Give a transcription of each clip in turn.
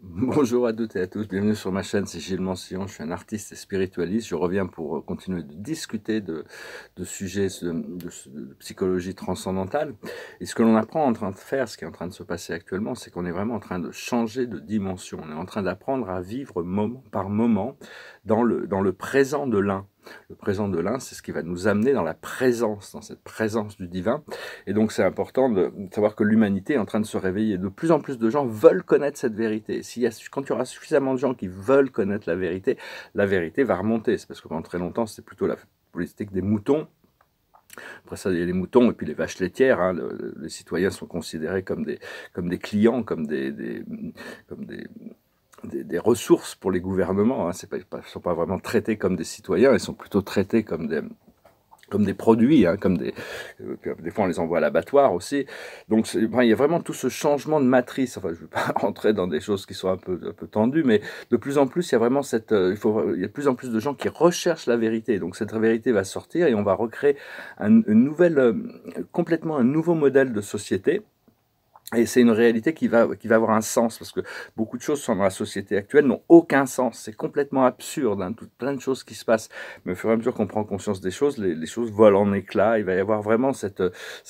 Bonjour à toutes et à tous, bienvenue sur ma chaîne, c'est Gilles Mancillon, je suis un artiste et spiritualiste, je reviens pour euh, continuer de discuter de, de sujets de, de, psychologie transcendantale. Et ce que l'on apprend en train de faire, ce qui est en train de se passer actuellement, c'est qu'on est vraiment en train de changer de dimension, on est en train d'apprendre à vivre moment par moment dans le, dans le présent de l'un. Le présent de l'un, c'est ce qui va nous amener dans la présence, dans cette présence du divin. Et donc c'est important de savoir que l'humanité est en train de se réveiller. De plus en plus de gens veulent connaître cette vérité. s'il y a, quand il y aura suffisamment de gens qui veulent connaître la vérité, la vérité va remonter. C'est parce que pendant très longtemps, c'est plutôt la politique des moutons après ça, il y a les moutons et puis les vaches laitières. Hein. les citoyens sont considérés comme des, comme des clients, comme des des, ressources pour les gouvernements. ils hein. ne sont pas vraiment traités comme des citoyens, ils sont plutôt traités comme des, produits, comme des, hein, euh, des fois on les envoie à l'abattoir aussi. Donc il y a vraiment tout ce changement de matrice. Enfin, je ne veux pas rentrer dans des choses qui sont un peu, peu tendues, mais de plus en plus il y a vraiment euh, il y a de plus en plus de gens qui recherchent la vérité. Donc cette vérité va sortir et on va recréer un, euh, complètement un nouveau modèle de société et c'est une réalité qui va, qui va avoir un sens, parce que beaucoup de choses sont dans la société actuelle n'ont aucun sens. C'est complètement absurde, hein, tout, plein de choses qui se passent. Mais au fur et à mesure qu'on prend conscience des choses, les, choses volent en éclats. Il va y avoir vraiment cette...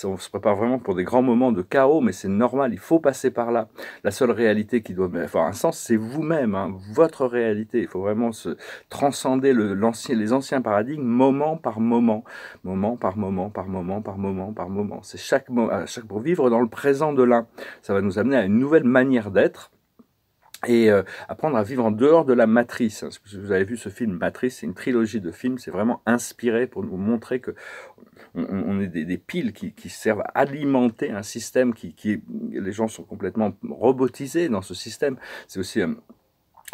on se prépare vraiment pour des grands moments de chaos, mais c'est normal, il faut passer par là. La seule réalité qui doit ben, avoir un sens, c'est vous-même, hein, votre réalité. Il faut vraiment se transcender le, l'ancien les anciens paradigmes moment par moment, moment par moment, par moment, par moment, par moment. C'est chaque, à euh, chaque pour vivre dans le présent de l'un. Ça va nous amener à une nouvelle manière d'être et euh, apprendre à vivre en dehors de la matrice. Hein. Vous avez vu ce film Matrice, c'est une trilogie de films, c'est vraiment inspiré pour nous montrer que on, est des, piles qui, servent à alimenter un système qui, les gens sont complètement robotisés dans ce système. C'est aussi un euh,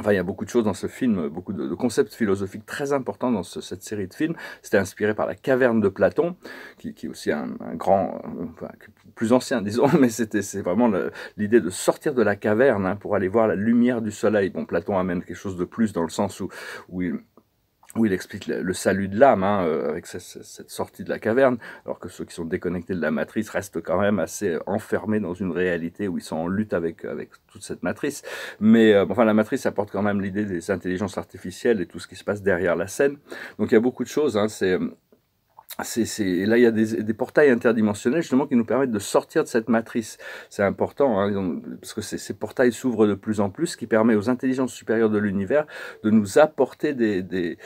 Enfin, il y a beaucoup de choses dans ce film, beaucoup de, concepts philosophiques très importants dans cette série de films. C'était inspiré par la caverne de Platon, qui, est aussi un, grand, euh, plus ancien, disons, mais c'était c'est vraiment l'idée de sortir de la caverne hein, pour aller voir la lumière du soleil. Bon, Platon amène quelque chose de plus dans le sens où, où il, où il explique le salut de l'âme hein, euh, avec cette sortie de la caverne, alors que ceux qui sont déconnectés de la matrice restent quand même assez enfermés dans une réalité où ils sont en lutte avec, avec toute cette matrice. Mais euh, enfin, la matrice apporte quand même l'idée des intelligences artificielles et tout ce qui se passe derrière la scène. Donc il y a beaucoup de choses. Hein, c'est c'est, c'est, là, il y a des, portails interdimensionnels justement qui nous permettent de sortir de cette matrice. C'est important, hein, parce que ces, portails s'ouvrent de plus en plus, ce qui permet aux intelligences supérieures de l'univers de nous apporter des, des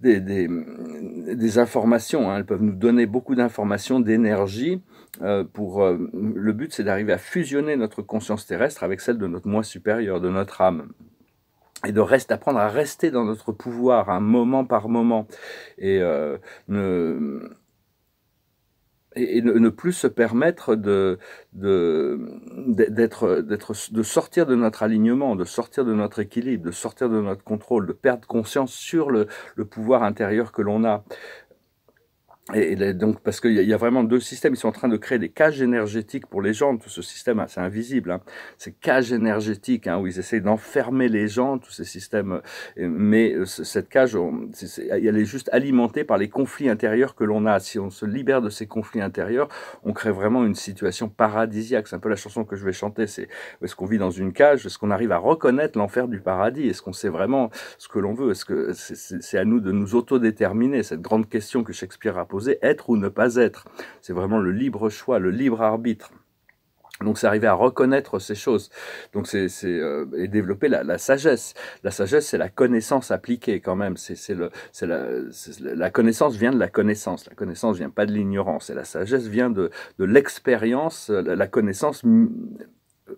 des, informations. Hein. Elles peuvent nous donner beaucoup d'informations, d'énergie. Euh, pour euh, le but, c'est d'arriver à fusionner notre conscience terrestre avec celle de notre moi supérieur, de notre âme et de reste apprendre à rester dans notre pouvoir, un hein, moment par moment, et euh, ne et, ne, plus se permettre de d'être d'être de sortir de notre alignement, de sortir de notre équilibre, de sortir de notre contrôle, de perdre conscience sur le, le pouvoir intérieur que l'on a. Et, donc, parce qu'il y, a vraiment deux systèmes, ils sont en train de créer des cages énergétiques pour les gens, tout ce système, hein, c'est invisible, hein. ces cages énergétiques hein, où ils essayent d'enfermer les gens, tous ces systèmes, euh, mais euh, cette cage, est, elle est juste alimentée par les conflits intérieurs que l'on a. Si on se libère de ces conflits intérieurs, on crée vraiment une situation paradisiaque. C'est un peu la chanson que je vais chanter, c'est est-ce qu'on vit dans une cage, est-ce qu'on arrive à reconnaître l'enfer du paradis, est-ce qu'on sait vraiment ce que l'on veut, est-ce que c'est à nous de nous autodéterminer, cette grande question que Shakespeare a être ou ne pas être. C'est vraiment le libre choix, le libre arbitre. Donc c'est arriver à reconnaître ces choses. Donc c'est euh, et développer la, sagesse. La sagesse c'est la connaissance appliquée quand même. C'est le la, la, connaissance vient de la connaissance. La connaissance vient pas de l'ignorance. Et la sagesse vient de, de l'expérience. Euh, la, connaissance euh,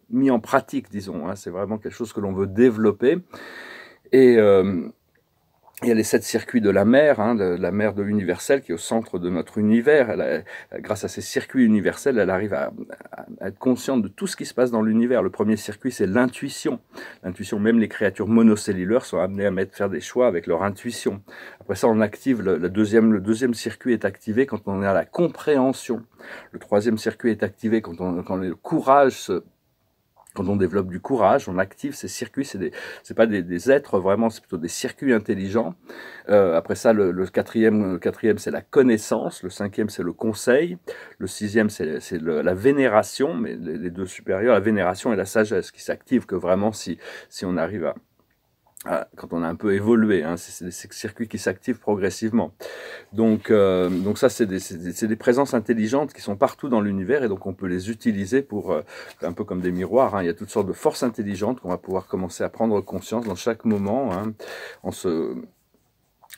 mis en pratique, disons. Hein. C'est vraiment quelque chose que l'on veut développer. Et il y a les sept circuits de la mer, hein, la mer de l'universel qui est au centre de notre univers. grâce à ces circuits universels, elle arrive à, être consciente de tout ce qui se passe dans l'univers. Le premier circuit, c'est l'intuition. L'intuition, même les créatures monocellulaires sont amenées à mettre, faire des choix avec leur intuition. Après ça, on active le, le, deuxième, le deuxième circuit est activé quand on est à la compréhension. Le troisième circuit est activé quand, on, quand le courage se quand on développe du courage, on active ces circuits. C'est des, c'est pas des, êtres vraiment, c'est plutôt des circuits intelligents. Euh, après ça, le, quatrième, le quatrième, c'est la connaissance. Le cinquième, c'est le conseil. Le sixième, c'est, la vénération, mais les, deux supérieurs, la vénération et la sagesse, qui s'activent que vraiment si, si on arrive à, ah, quand on a un peu évolué, hein, c'est des circuits qui s'activent progressivement. Donc, euh, donc ça, c'est des, des, présences intelligentes qui sont partout dans l'univers et donc on peut les utiliser pour, euh, un peu comme des miroirs, hein, il y a toutes sortes de forces intelligentes qu'on va pouvoir commencer à prendre conscience dans chaque moment hein, en, se,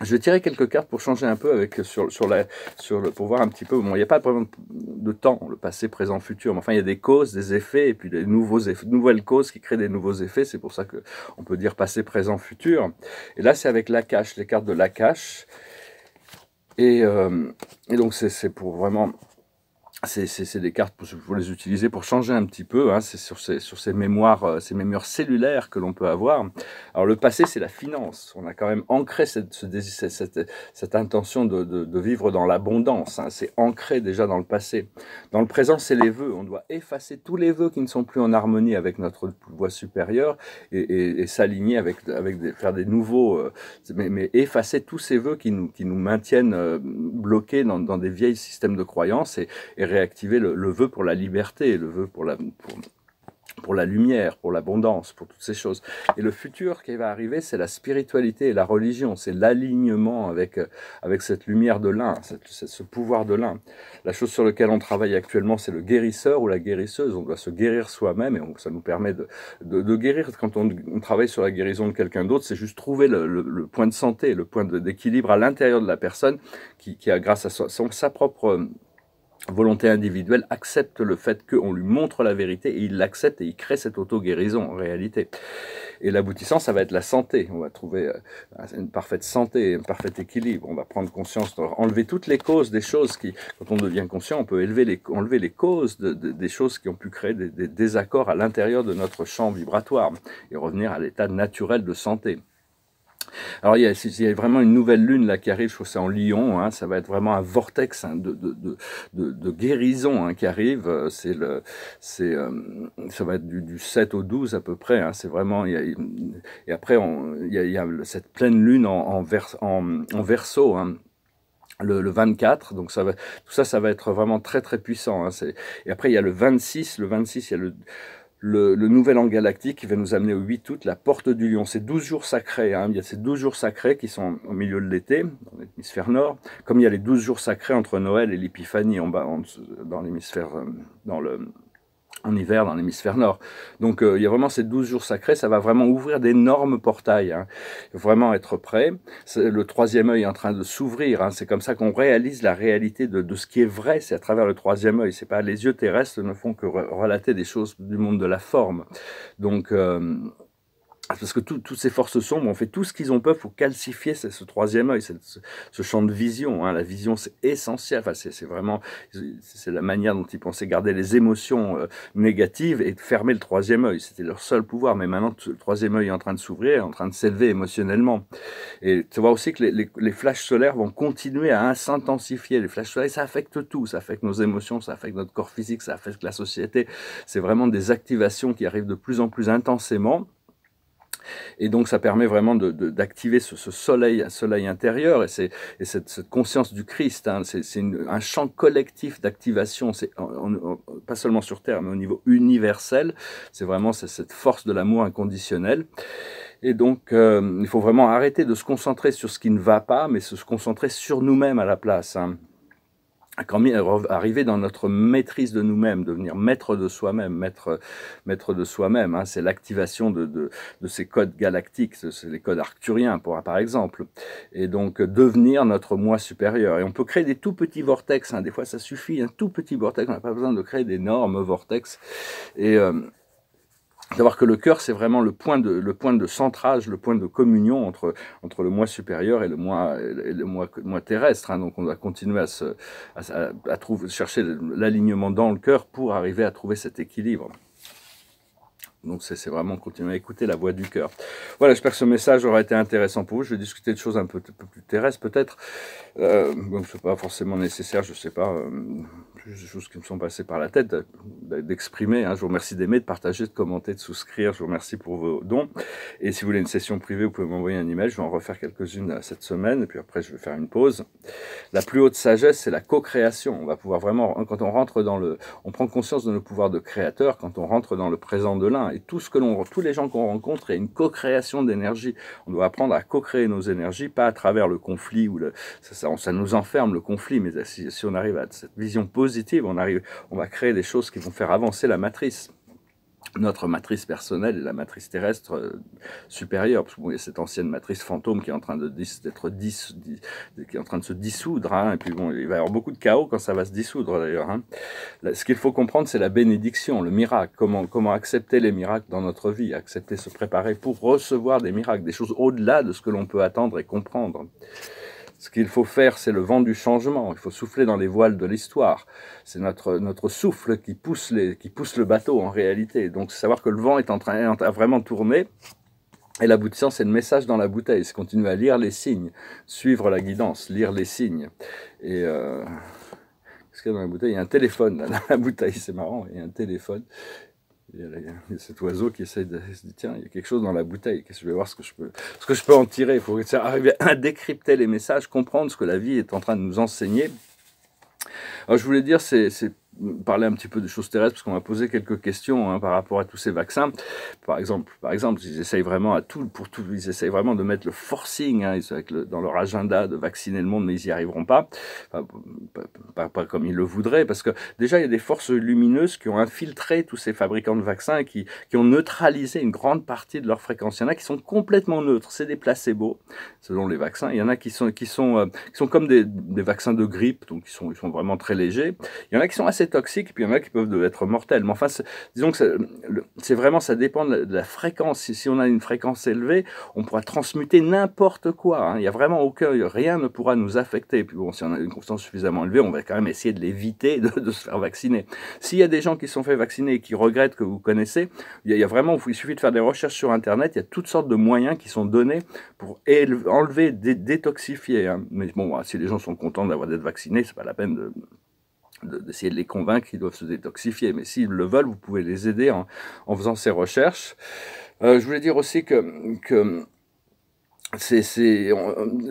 je vais tirer quelques cartes pour changer un peu avec sur, sur la, sur le, pour voir un petit peu. Bon, il n'y a pas vraiment de temps, le passé, présent, futur. Mais enfin, il y a des causes, des effets, et puis des nouveaux nouvelles causes qui créent des nouveaux effets. C'est pour ça que on peut dire passé, présent, futur. Et là, c'est avec la cache, les cartes de la cache. Et, euh, et donc, c'est pour vraiment c'est des cartes, pour pour les utiliser pour changer un petit peu, hein. c'est sur, ces, sur ces, mémoires, euh, ces mémoires cellulaires que l'on peut avoir. Alors le passé, c'est la finance. On a quand même ancré cette, intention de, de, vivre dans l'abondance. Hein. C'est ancré déjà dans le passé. Dans le présent, c'est les vœux. On doit effacer tous les vœux qui ne sont plus en harmonie avec notre voie supérieure et, s'aligner avec, avec des, faire des nouveaux, euh, mais, effacer tous ces vœux qui nous, qui nous maintiennent euh, bloqués dans, dans, des vieilles systèmes de croyances et, et réactiver le, vœu pour la liberté, le vœu pour la, pour, pour la lumière, pour l'abondance, pour toutes ces choses. Et le futur qui va arriver, c'est la spiritualité et la religion, c'est l'alignement avec, avec cette lumière de l'un, ce pouvoir de l'un. La chose sur laquelle on travaille actuellement, c'est le guérisseur ou la guérisseuse. On doit se guérir soi-même et ça nous permet de, de, guérir. Quand on, travaille sur la guérison de quelqu'un d'autre, c'est juste trouver le, point de santé, le point d'équilibre à l'intérieur de la personne qui, qui a, grâce à son, sa propre volonté individuelle accepte le fait qu'on lui montre la vérité et il l'accepte et il crée cette auto-guérison en réalité. Et l'aboutissant, ça va être la santé. On va trouver euh, une parfaite santé, un parfait équilibre. On va prendre conscience, enlever toutes les causes des choses qui, quand on devient conscient, on peut enlever les causes des choses qui ont pu créer des désaccords à l'intérieur de notre champ vibratoire et revenir à l'état naturel de santé. Alors il y, a, vraiment une nouvelle lune là qui arrive, je trouve ça en Lyon, hein, ça va être vraiment un vortex hein, de, de, de, de, guérison hein, qui arrive, euh, c'est le, c'est, euh, ça va être du, du, 7 au 12 à peu près, hein. c'est vraiment, et après on, il, y a, cette pleine lune en, en, en, verso, hein, le, le, 24, donc ça va, tout ça, ça va être vraiment très très puissant. Hein, et après, il y a le 26, le 26, il y a le, le, nouvel an galactique qui va nous amener au 8 août, la porte du lion. C'est 12 jours sacrés, hein. il y a ces 12 jours sacrés qui sont au milieu de l'été, dans l'hémisphère nord, comme il y a les 12 jours sacrés entre Noël et l'Épiphanie en bas, dans l'hémisphère, euh, dans le en hiver dans l'hémisphère nord. Donc euh, il y a vraiment ces 12 jours sacrés, ça va vraiment ouvrir d'énormes portails. Hein. Vraiment être prêt. Le troisième œil est en train de s'ouvrir. Hein. C'est comme ça qu'on réalise la réalité de, ce qui est vrai. C'est à travers le troisième œil. C'est pas les yeux terrestres ne font que relater des choses du monde de la forme. Donc euh, ah, parce que toutes ces forces sombres ont fait tout ce qu'ils ont peuvent pour calcifier ce, troisième œil, ce, ce, champ de vision. Hein. La vision, c'est essentiel. Enfin, c'est vraiment c'est la manière dont ils pensaient garder les émotions euh, négatives et fermer le troisième œil. C'était leur seul pouvoir. Mais maintenant, le troisième œil est en train de s'ouvrir, en train de s'élever émotionnellement. Et tu vois aussi que les, les, les flashs solaires vont continuer à s'intensifier. Les flashs solaires, ça affecte tout. Ça affecte nos émotions, ça affecte notre corps physique, ça affecte la société. C'est vraiment des activations qui arrivent de plus en plus intensément et donc ça permet vraiment d'activer ce, soleil, soleil intérieur et, et cette, conscience du Christ. Hein. c'est un champ collectif d'activation, pas seulement sur Terre, mais au niveau universel. C'est vraiment cette force de l'amour inconditionnel. Et donc, euh, il faut vraiment arrêter de se concentrer sur ce qui ne va pas, mais se concentrer sur nous-mêmes à la place. Hein arriver dans notre maîtrise de nous-mêmes, devenir maître de soi-même, maître, maître de soi-même, hein, c'est l'activation de, de, de, ces codes galactiques, c'est les codes arcturiens par exemple, et donc devenir notre moi supérieur. Et on peut créer des tout petits vortex, hein, des fois ça suffit, un tout petit vortex, on n'a pas besoin de créer d'énormes vortex. Et euh, D'avoir que le cœur, c'est vraiment le point, de, le point de centrage, le point de communion entre, entre le moi supérieur et le moi, le moi, terrestre. Hein. Donc on va continuer à, se, à trouver, chercher l'alignement dans le cœur pour arriver à trouver cet équilibre. Donc c'est vraiment continuer à écouter la voix du cœur. Voilà, j'espère que ce message aura été intéressant pour vous. Je vais discuter de choses un peu, plus terrestres peut-être. donc euh, ce n'est pas forcément nécessaire, je ne sais pas, euh, des choses qui me sont passées par la tête, d'exprimer. Hein. Je vous remercie d'aimer, de partager, de commenter, de souscrire. Je vous remercie pour vos dons. Et si vous voulez une session privée, vous pouvez m'envoyer un email. Je vais en refaire quelques-unes euh, cette semaine. Et puis après, je vais faire une pause. La plus haute sagesse, c'est la co-création. On va pouvoir vraiment, quand on rentre dans le... On prend conscience de nos pouvoirs de créateur quand on rentre dans le présent de l'un tout ce que l'on, tous les gens qu'on rencontre, est une co-création d'énergie. On doit apprendre à co-créer nos énergies, pas à travers le conflit ou le, ça, nous enferme le conflit, mais si, si, on arrive à cette vision positive, on arrive, on va créer des choses qui vont faire avancer la matrice notre matrice personnelle, la matrice terrestre euh, supérieure, parce que bon, il y a cette ancienne matrice fantôme qui est en train de d'être qui est en train de se dissoudre, hein, et puis bon, il va y avoir beaucoup de chaos quand ça va se dissoudre d'ailleurs. Hein. Ce qu'il faut comprendre, c'est la bénédiction, le miracle, comment comment accepter les miracles dans notre vie, accepter se préparer pour recevoir des miracles, des choses au-delà de ce que l'on peut attendre et comprendre. Ce qu'il faut faire, c'est le vent du changement. Il faut souffler dans les voiles de l'histoire. C'est notre, notre souffle qui pousse, les, qui pousse le bateau en réalité. Donc savoir que le vent est en train de vraiment tourner. Et l'aboutissant, c'est le message dans la bouteille. C'est continuer à lire les signes, suivre la guidance, lire les signes. Et euh, ce qu'il dans la bouteille Il y a un téléphone dans la bouteille, c'est marrant. Il y a un téléphone. Il y a cet oiseau qui essaie de se dire tiens, il y a quelque chose dans la bouteille, que je vais voir ce que je peux, ce que je peux en tirer. Il faut arriver à décrypter les messages, comprendre ce que la vie est en train de nous enseigner. Alors, je voulais dire, c'est parler un petit peu de choses terrestres, parce qu'on m'a posé quelques questions hein, par rapport à tous ces vaccins. Par exemple, par exemple, ils essayent vraiment à tout, pour tous ils essayent vraiment de mettre le forcing hein, dans leur agenda de vacciner le monde, mais ils n'y arriveront pas, pas, comme ils le voudraient, parce que déjà il y a des forces lumineuses qui ont infiltré tous ces fabricants de vaccins, et qui, ont neutralisé une grande partie de leur fréquences Il y en a qui sont complètement neutres, c'est des placebos selon les vaccins. Il y en a qui sont qui sont euh, qui sont comme des, des, vaccins de grippe, donc ils sont ils sont vraiment très légers. Il y en a qui sont assez toxiques, puis il y en a qui peuvent être mortels. Mais enfin, disons que c'est vraiment, ça dépend de la fréquence. Si, on a une fréquence élevée, on pourra transmuter n'importe quoi. Hein. Il n'y a vraiment aucun, rien ne pourra nous affecter. Puis bon, si on a une constance suffisamment élevée, on va quand même essayer de l'éviter, de, se faire vacciner. S'il y a des gens qui sont fait vacciner et qui regrettent que vous connaissez, il y a, vraiment, il suffit de faire des recherches sur Internet, il y a toutes sortes de moyens qui sont donnés pour enlever, détoxifier. Hein. Mais bon, si les gens sont contents d'avoir d'être vaccinés, c'est pas la peine de d'essayer de les convaincre qu'ils doivent se détoxifier. Mais s'ils le veulent, vous pouvez les aider en, faisant ces recherches. Euh, je voulais dire aussi que, que c'est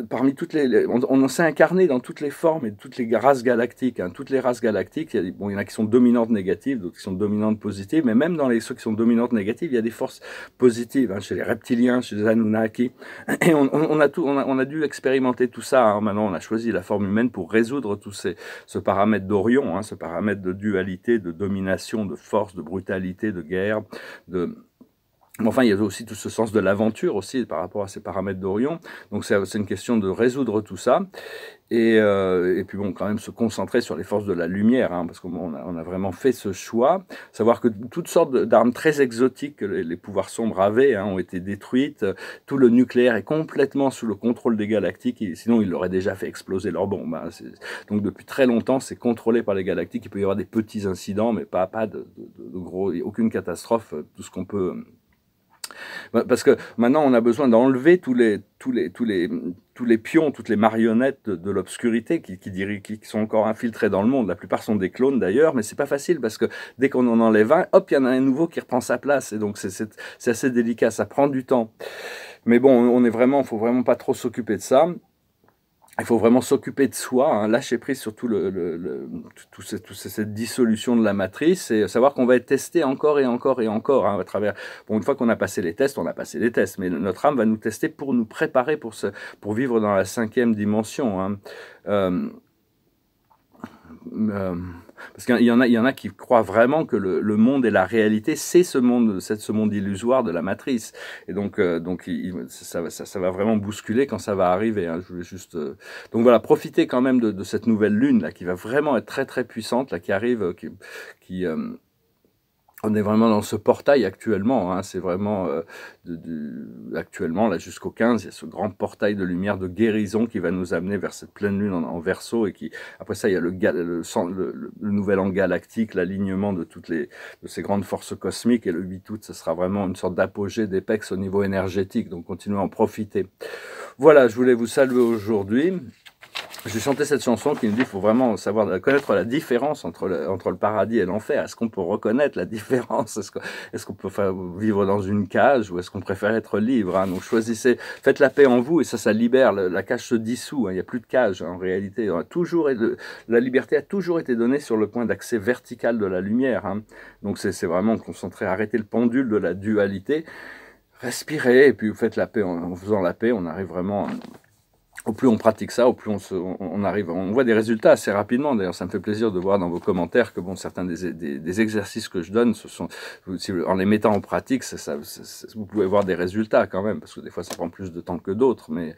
parmi toutes les, on, s'est incarné dans toutes les formes et toutes les races galactiques hein, toutes les races galactiques il y, a, bon, il y en a qui sont dominantes négatives d'autres qui sont dominantes positives mais même dans les ceux qui sont dominantes négatives il y a des forces positives hein, chez les reptiliens chez les anunnaki et on, a tout on a, dû expérimenter tout ça hein. maintenant on a choisi la forme humaine pour résoudre tous ces ce paramètre d'Orion hein, ce paramètre de dualité de domination de force de brutalité de guerre de enfin, il y a aussi tout ce sens de l'aventure aussi par rapport à ces paramètres d'Orion. Donc c'est une question de résoudre tout ça. Et, euh, et, puis bon, quand même se concentrer sur les forces de la lumière, hein, parce qu'on a, on a, vraiment fait ce choix. Savoir que toutes sortes d'armes très exotiques les, pouvoirs sombres avaient hein, ont été détruites. Tout le nucléaire est complètement sous le contrôle des galactiques, sinon ils l'auraient déjà fait exploser leur bombe. Hein. Donc depuis très longtemps, c'est contrôlé par les galactiques. Il peut y avoir des petits incidents, mais pas, pas de, de gros, aucune catastrophe, euh, tout ce qu'on peut euh, bah, parce que maintenant, on a besoin d'enlever tous les, les, les, tous les pions, toutes les marionnettes de, l'obscurité qui, qui, qui, sont encore infiltrés dans le monde. La plupart sont des clones d'ailleurs, mais c'est pas facile parce que dès qu'on en enlève un, hop, il y en a un nouveau qui reprend sa place. Et donc, c'est assez délicat, ça prend du temps. Mais bon, on est vraiment, faut vraiment pas trop s'occuper de ça il faut vraiment s'occuper de soi, hein. lâcher prise sur tout, le, tout, tout cette dissolution de la matrice et savoir qu'on va être testé encore et encore et encore hein, à travers. Bon, une fois qu'on a passé les tests, on a passé les tests, mais notre âme va nous tester pour nous préparer pour, ce, pour vivre dans la cinquième dimension. Hein. Euh, euh, parce qu'il y en a, il y en a qui croient vraiment que le, monde et la réalité, c'est ce monde, c'est ce monde illusoire de la matrice. Et donc, euh, donc, ça, va vraiment bousculer quand ça va arriver. Hein. Je voulais juste. Euh, donc voilà, profitez quand même de, cette nouvelle lune là, qui va vraiment être très très puissante, là, qui arrive, euh, qui on est vraiment dans ce portail actuellement. Hein. c'est vraiment euh, actuellement là jusqu'au 15, il y a ce grand portail de lumière de guérison qui va nous amener vers cette pleine lune en, verso et qui après ça il y a le, nouvel angle galactique, l'alignement de toutes les ces grandes forces cosmiques et le 8 août, ce sera vraiment une sorte d'apogée d'épex au niveau énergétique. Donc continuez à en profiter. Voilà, je voulais vous saluer aujourd'hui j'ai chanté cette chanson qui nous dit qu'il faut vraiment savoir connaître la différence entre le, entre le paradis et l'enfer. Est-ce qu'on peut reconnaître la différence Est-ce qu'on peut vivre dans une cage ou est-ce qu'on préfère être libre hein? Donc choisissez, faites la paix en vous et ça, ça libère. la cage se dissout, hein. il n'y a plus de cage hein, en réalité. toujours, la liberté a toujours été donnée sur le point d'accès vertical de la lumière. Donc c'est vraiment concentrer, arrêter le pendule de la dualité, respirer et puis vous faites la paix en, en faisant la paix, on arrive vraiment... À, au plus on pratique ça, au plus on, arrive, on voit des résultats assez rapidement. D'ailleurs, ça me fait plaisir de voir dans vos commentaires que bon, certains des, exercices que je donne, ce sont, en les mettant en pratique, vous pouvez voir des résultats quand même, parce que des fois, ça prend plus de temps que d'autres, mais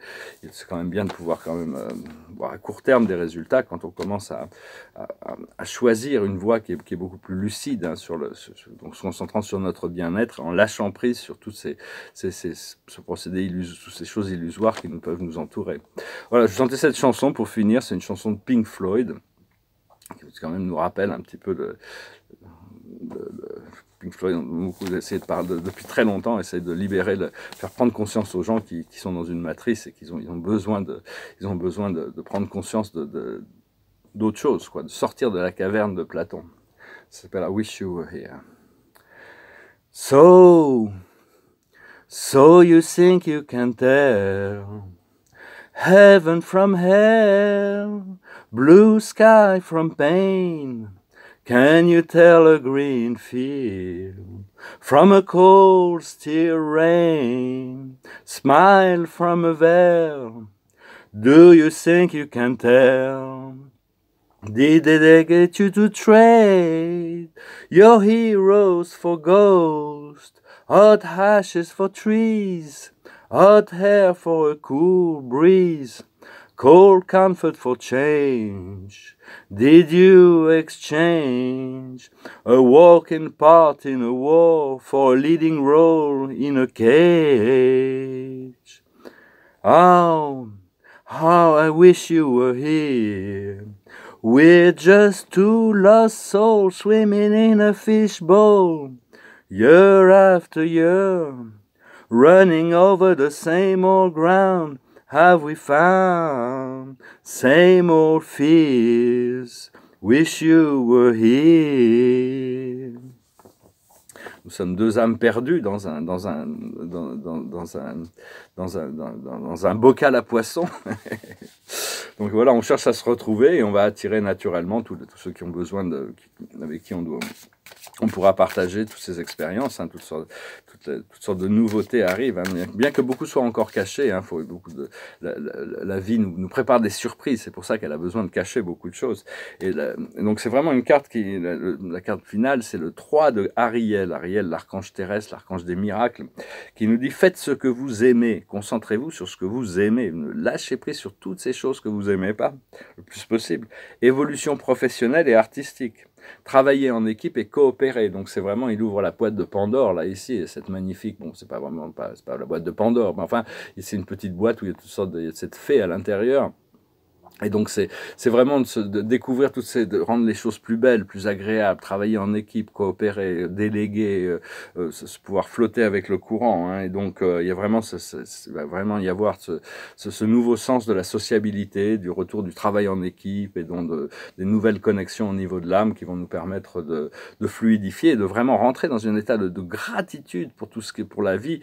c'est quand même bien de pouvoir quand même euh, voir à court terme des résultats quand on commence à, choisir une voie qui est, beaucoup plus lucide, hein, sur le, donc se concentrant sur notre bien-être, en lâchant prise sur tous ces, ces, toutes ces choses illusoires qui nous peuvent nous entourer. Voilà, je chantais cette chanson pour finir. C'est une chanson de Pink Floyd, qui quand même nous rappelle un petit peu de... Pink Floyd, beaucoup essayé de parler depuis très longtemps, essayer de libérer, de faire prendre conscience aux gens qui, sont dans une matrice et qu'ils ont, besoin de, ils ont besoin de, prendre conscience de, d'autres choses, quoi, de sortir de la caverne de Platon. Ça s'appelle I Wish You Were Here. So, so you think you can tell. Heaven from hell, blue sky from pain. Can you tell a green field from a cold, steel rain? Smile from a veil. Do you think you can tell? Did they get you to trade your heroes for ghosts, hot ashes for trees? Hot air for a cool breeze, cold comfort for change. Did you exchange a walking part in a war for a leading role in a cage? Oh, how I wish you were here. We're just two lost souls swimming in a fishbowl, year after year running over the same old ground have we found same old fears wish you were here nous sommes deux âmes perdues dans un dans un dans, dans, dans un dans un dans, un bocal à poisson donc voilà on cherche à se retrouver et on va attirer naturellement tous, ceux qui ont besoin de avec qui on doit on pourra partager toutes ces expériences, hein, toutes, sortes, de nouveautés arrivent, hein. bien que beaucoup soient encore cachés. Hein, la, vie nous, prépare des surprises, c'est pour ça qu'elle a besoin de cacher beaucoup de choses. Et, donc c'est vraiment une carte qui, la, carte finale, c'est le 3 de Ariel, Ariel, l'archange terrestre, l'archange des miracles, qui nous dit faites ce que vous aimez, concentrez-vous sur ce que vous aimez, ne lâchez prise sur toutes ces choses que vous aimez pas, le plus possible. Évolution professionnelle et artistique travailler en équipe et coopérer. Donc c'est vraiment, il ouvre la boîte de Pandore, là, ici, et cette magnifique, bon, c'est pas vraiment, pas, pas la boîte de Pandore, mais enfin, c'est une petite boîte où il y a toutes sortes de, cette fée à l'intérieur. Et donc c'est vraiment de, se, découvrir toutes ces, de rendre les choses plus belles, plus agréables, travailler en équipe, coopérer, déléguer, euh, euh, se, pouvoir flotter avec le courant. Hein. Et donc euh, il y a vraiment, va bah, vraiment y avoir ce, ce, nouveau sens de la sociabilité, du retour du travail en équipe et donc de, des nouvelles connexions au niveau de l'âme qui vont nous permettre de, de fluidifier, et de vraiment rentrer dans un état de, gratitude pour tout ce qui est pour la vie.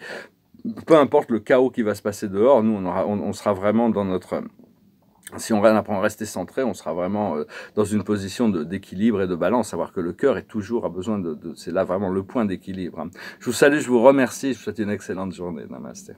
Peu importe le chaos qui va se passer dehors, nous on sera vraiment dans notre si on apprend à rester centré, on sera vraiment euh, dans une position d'équilibre et de balance, savoir que le cœur est toujours à besoin de, c'est là vraiment le point d'équilibre. Hein. Je vous salue, je vous remercie, je vous souhaite une excellente journée. Namaste.